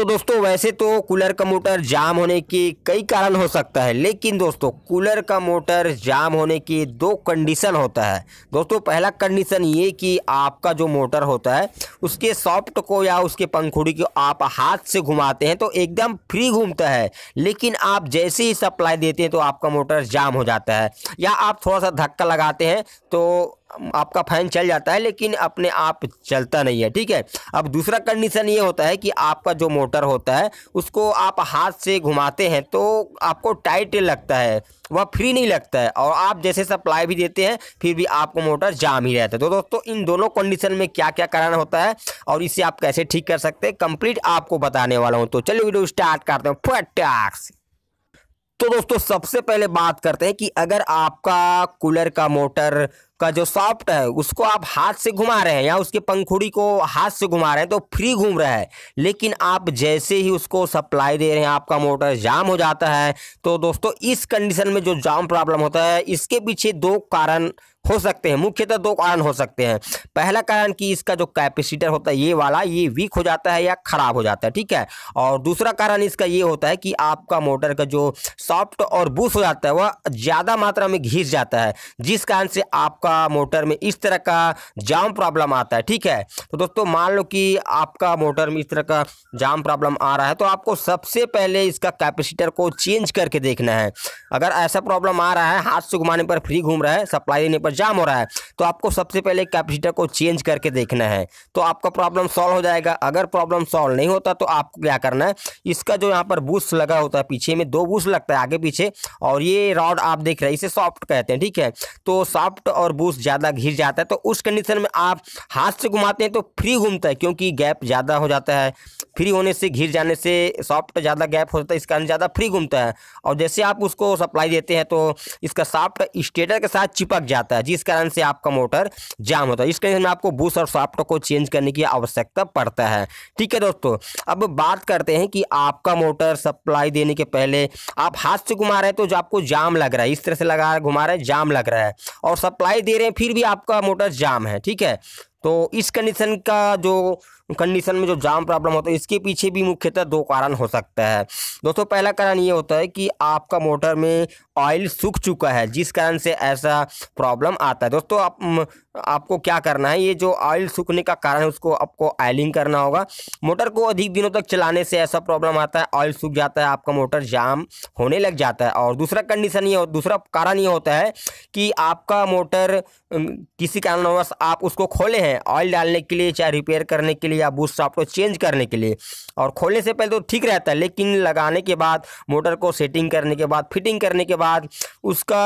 तो दोस्तों वैसे तो कूलर का मोटर जाम होने के कई कारण हो सकता है लेकिन दोस्तों कूलर का मोटर जाम होने के दो कंडीशन होता है दोस्तों पहला कंडीशन ये कि आपका जो मोटर होता है उसके सॉफ्ट को या उसके पंखुड़ी को आप हाथ से घुमाते हैं तो एकदम फ्री घूमता है लेकिन आप जैसे ही सप्लाई देते हैं तो आपका मोटर जाम हो जाता है या आप थोड़ा सा धक्का लगाते हैं तो आपका फैन चल जाता है लेकिन अपने आप चलता नहीं है ठीक है अब दूसरा कंडीशन ये होता है कि आपका जो मोटर होता है उसको आप हाथ से घुमाते हैं तो आपको टाइट लगता है वह फ्री नहीं लगता है और आप जैसे सप्लाई भी देते हैं फिर भी आपको मोटर जाम ही रहता है तो दोस्तों इन दोनों कंडीशन में क्या क्या कारण होता है और इसे आप कैसे ठीक कर सकते हैं कंप्लीट आपको बताने वाला हूँ तो चलिए वीडियो स्टार्ट करते हैं फटाक से तो दोस्तों सबसे पहले बात करते हैं कि अगर आपका कूलर का मोटर का जो सॉफ्ट है उसको आप हाथ से घुमा रहे हैं या उसके पंखुड़ी को हाथ से घुमा रहे हैं तो फ्री घूम रहा है लेकिन आप जैसे ही उसको सप्लाई दे रहे हैं आपका मोटर जाम हो जाता है तो दोस्तों इस कंडीशन में जो जाम प्रॉब्लम होता है इसके पीछे दो कारण हो सकते हैं मुख्यतः दो कारण हो सकते हैं पहला कारण कि इसका जो कैपेसिटर होता है ये वाला ये वीक हो जाता है या ख़राब हो जाता है ठीक है और दूसरा कारण इसका ये होता है कि आपका मोटर का जो सॉफ्ट और बूस हो जाता है वह ज़्यादा मात्रा में घिस जाता है जिस कारण से आपका आपका मोटर में इस तरह का जाम प्रॉब्लम आता है ठीक है तो दोस्तों मान लो कि आपका मोटर में इस तरह का जाम प्रॉब्लम आ रहा है तो आपको सबसे पहले इसका कैपेसिटर को चेंज करके देखना है अगर ऐसा प्रॉब्लम आ रहा है हाथ से घुमाने पर फ्री घूम रहा है सप्लाई देने पर जाम हो रहा है तो आपको सबसे पहले कैपेसिटर को चेंज करके देखना है तो आपका प्रॉब्लम सॉल्व हो जाएगा अगर प्रॉब्लम सॉल्व नहीं होता तो आपको क्या करना है इसका जो यहाँ पर बूस लगा होता है पीछे में दो बूस लगता है आगे पीछे और ये रॉड आप देख रहे हैं इसे सॉफ्ट कहते हैं ठीक है तो सॉफ्ट और बूस ज़्यादा घिर जाता है तो उस कंडीशन में आप हाथ से घुमाते हैं तो फ्री घूमता है क्योंकि गैप ज़्यादा हो जाता है फ्री होने से घिर जाने से सॉफ्ट ज़्यादा गैप हो जाता है इसका ज़्यादा फ्री घूमता है और जैसे आप उसको सप्लाई देते हैं तो इसका सॉफ्ट स्टेटर के साथ चिपक जाता है जिस कारण से आपका मोटर जाम होता है इस कंडीशन में आपको बूस और सॉफ्ट को चेंज करने की आवश्यकता पड़ता है ठीक है दोस्तों अब बात करते हैं कि आपका मोटर सप्लाई देने के पहले आप हाथ से घुमा रहे हैं तो जो आपको जाम लग रहा है इस तरह से लगा घुमा रहे हैं जाम लग रहा है और सप्लाई दे रहे हैं फिर भी आपका मोटर जाम है ठीक है तो इस कंडीशन का जो कंडीशन में जो जाम प्रॉब्लम होता है इसके पीछे भी मुख्यतः दो कारण हो सकता है दोस्तों पहला कारण ये होता है कि आपका मोटर में ऑयल सूख चुका है जिस कारण से ऐसा प्रॉब्लम आता है दोस्तों आप आपको क्या करना है ये जो ऑयल सूखने का कारण है उसको आपको ऑयलिंग करना होगा मोटर को अधिक दिनों तक चलाने से ऐसा प्रॉब्लम आता है ऑयल सूख जाता है आपका मोटर जाम होने लग जाता है और दूसरा कंडीशन ये दूसरा कारण ये होता है कि आपका मोटर किसी कारणवश आप उसको खोले हैं ऑयल डालने के लिए चाहे रिपेयर करने के लिए या बूस्ट शाफ्ट को चेंज करने के लिए और खोलने से पहले तो ठीक रहता है लेकिन लगाने के बाद मोटर को सेटिंग करने के बाद फिटिंग करने के बाद उसका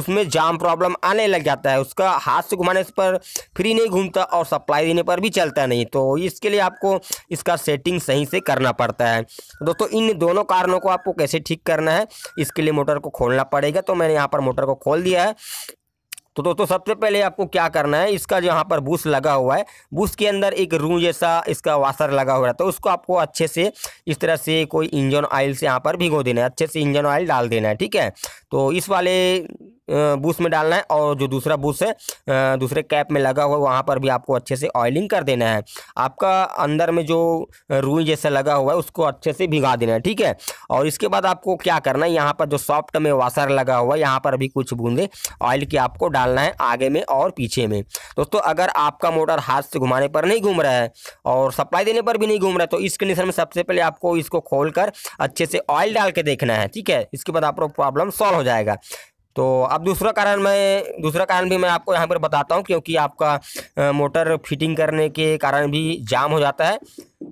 उसमें जाम प्रॉब्लम आने लग जाता है उसका हाथ से घुमाने पर फ्री नहीं घूमता और सप्लाई देने पर भी चलता नहीं तो इसके लिए आपको इसका सेटिंग सही से करना पड़ता है दोस्तों इन दोनों कारणों को आपको कैसे ठीक करना है इसके लिए मोटर को खोलना पड़ेगा तो मैंने यहाँ पर मोटर को खोल दिया है तो दोस्तों सबसे पहले आपको क्या करना है इसका जो यहाँ पर बूस लगा हुआ है बूस के अंदर एक रू जैसा इसका वाशर लगा हुआ है तो उसको आपको अच्छे से इस तरह से कोई इंजन ऑयल से यहाँ पर भिगो देना है अच्छे से इंजन ऑयल डाल देना है ठीक है तो इस वाले बूस में डालना है और जो दूसरा बूस है दूसरे कैप में लगा हुआ वहाँ पर भी आपको अच्छे से ऑयलिंग कर देना है आपका अंदर में जो रुई जैसा लगा हुआ है उसको अच्छे से भिगा देना है ठीक है और इसके बाद आपको क्या करना है यहाँ पर जो सॉफ्ट में वाशर लगा हुआ है यहाँ पर भी कुछ बूंदे ऑयल की आपको डालना है आगे में और पीछे में दोस्तों अगर आपका मोटर हाथ से घुमाने पर नहीं घूम रहा है और सप्लाई देने पर भी नहीं घूम रहा है तो इस कंडीशन में सबसे पहले आपको इसको खोल कर अच्छे से ऑयल डाल के देखना है ठीक है इसके बाद आपको प्रॉब्लम सॉल्व हो जाएगा तो अब दूसरा कारण मैं दूसरा कारण भी मैं आपको यहाँ पर बताता हूँ क्योंकि आपका मोटर फिटिंग करने के कारण भी जाम हो जाता है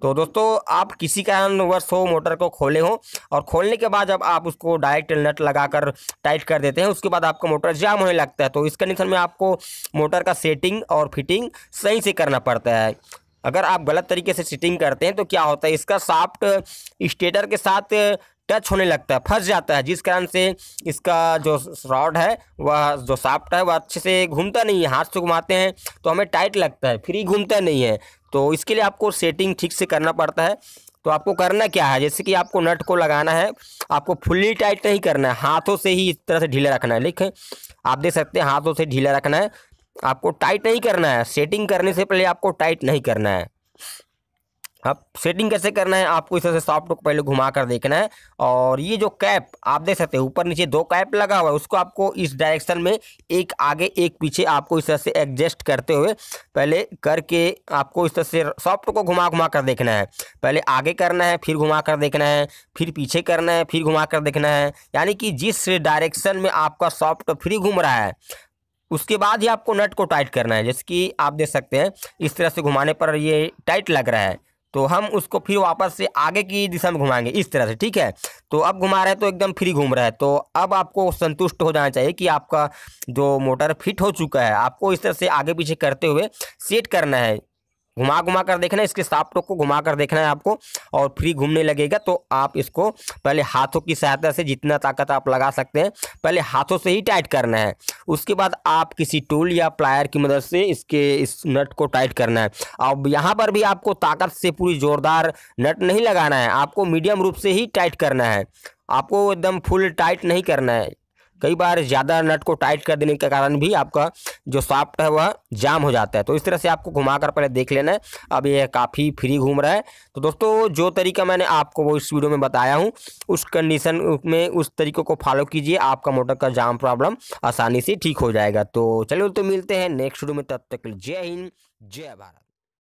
तो दोस्तों आप किसी कारणवश हो मोटर को खोले हो और खोलने के बाद जब आप उसको डायरेक्ट नट लगाकर टाइट कर देते हैं उसके बाद आपका मोटर जाम होने लगता है तो इस कंडीशन में आपको मोटर का सेटिंग और फिटिंग सही से करना पड़ता है अगर आप गलत तरीके से सिटिंग करते हैं तो क्या होता है इसका साफ्ट स्टेटर के साथ टच होने लगता है फंस जाता है जिस कारण से इसका जो रॉड है वह जो साफ्ट है वह अच्छे से घूमता नहीं है हाथ से घुमाते हैं तो हमें टाइट लगता है फ्री घूमता नहीं है तो इसके लिए आपको सेटिंग ठीक से करना पड़ता है तो आपको करना क्या है जैसे कि आपको नट को लगाना है आपको फुल्ली टाइट नहीं करना है हाथों से ही इस तरह से ढीला रखना है देखें आप देख सकते हैं हाथों से ढीला रखना है आपको टाइट नहीं करना है सेटिंग करने से पहले आपको टाइट नहीं करना है अब सेटिंग कैसे करना है आपको इस तरह से सॉफ्ट को पहले घुमा कर देखना है और ये जो कैप आप देख सकते हैं ऊपर नीचे दो कैप लगा हुआ है उसको आपको इस डायरेक्शन में एक आगे एक पीछे आपको इस तरह से एडजस्ट करते हुए पहले करके आपको इस तरह से सॉफ्ट को घुमा घुमा कर देखना है पहले आगे करना है फिर घुमा कर देखना है फिर पीछे करना है फिर घुमा कर देखना है यानी कि जिस डायरेक्शन में आपका सॉफ्ट फ्री घूम रहा है उसके बाद ही आपको नट को टाइट करना है जैसे कि आप देख सकते हैं इस तरह से घुमाने पर ये टाइट लग रहा है तो हम उसको फिर वापस से आगे की दिशा में घुमाएंगे इस तरह से ठीक है तो अब घुमा रहे हैं तो एकदम फ्री घूम रहा है तो अब आपको संतुष्ट हो जाना चाहिए कि आपका जो मोटर फिट हो चुका है आपको इस तरह से आगे पीछे करते हुए सेट करना है घुमा घुमा कर देखना है इसके साफ टोक को घुमा कर देखना है आपको और फ्री घूमने लगेगा तो आप इसको पहले हाथों की सहायता से जितना ताकत आप लगा सकते हैं पहले हाथों से ही टाइट करना है उसके बाद आप किसी टूल या प्लायर की मदद से इसके इस नट को टाइट करना है अब यहाँ पर भी आपको ताकत से पूरी ज़ोरदार नट नहीं लगाना है आपको मीडियम रूप से ही टाइट करना है आपको एकदम फुल टाइट नहीं करना है कई बार ज़्यादा नट को टाइट कर देने के कारण भी आपका जो साफ्ट है वह जाम हो जाता है तो इस तरह से आपको घुमा कर पहले देख लेना है अब ये काफ़ी फ्री घूम रहा है तो दोस्तों जो तरीका मैंने आपको वो इस वीडियो में बताया हूँ उस कंडीशन में उस तरीके को फॉलो कीजिए आपका मोटर का जाम प्रॉब्लम आसानी से ठीक हो जाएगा तो चलो तो मिलते हैं नेक्स्ट वीडियो में तब तक जय हिंद जय भारत